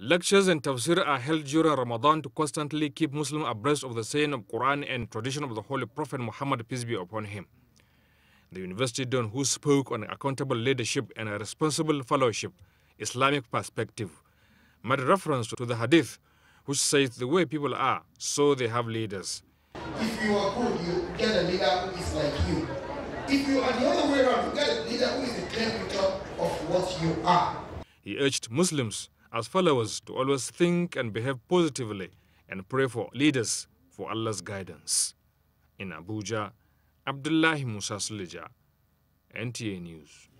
Lectures and tafsir are held during Ramadan to constantly keep Muslims abreast of the saying of Quran and tradition of the Holy Prophet Muhammad, peace be upon him. The University Don who spoke on accountable leadership and responsible fellowship, Islamic perspective, made reference to the hadith, which says the way people are, so they have leaders. If you are good, you get a leader who is like you. If you are the other way around, you get a leader who is the temperature of what you are. He urged Muslims as followers to always think and behave positively and pray for leaders for Allah's guidance. In Abuja, Abdullahi Musa Suleja, NTA News.